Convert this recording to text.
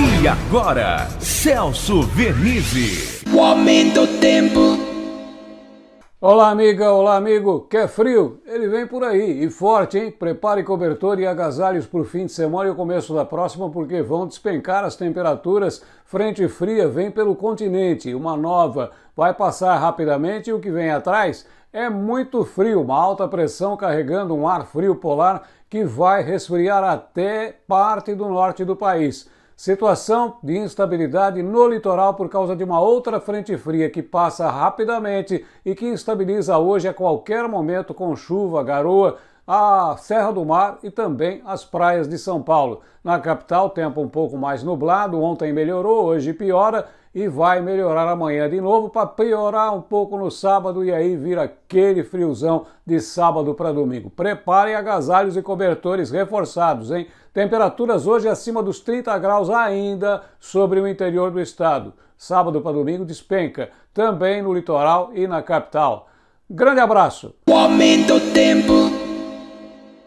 E agora, Celso Vernizzi. O aumento tempo. Olá, amiga, olá, amigo. Quer frio? Ele vem por aí e forte, hein? Prepare cobertor e agasalhos para o fim de semana e o começo da próxima, porque vão despencar as temperaturas. Frente fria vem pelo continente, uma nova vai passar rapidamente e o que vem atrás é muito frio, uma alta pressão carregando um ar frio polar que vai resfriar até parte do norte do país. Situação de instabilidade no litoral por causa de uma outra frente fria que passa rapidamente e que instabiliza hoje a qualquer momento com chuva, garoa a Serra do Mar e também as praias de São Paulo. Na capital, tempo um pouco mais nublado, ontem melhorou, hoje piora e vai melhorar amanhã de novo para piorar um pouco no sábado e aí vira aquele friozão de sábado para domingo. Preparem agasalhos e cobertores reforçados, hein? Temperaturas hoje acima dos 30 graus ainda sobre o interior do estado. Sábado para domingo despenca, também no litoral e na capital. Grande abraço! O aumento tempo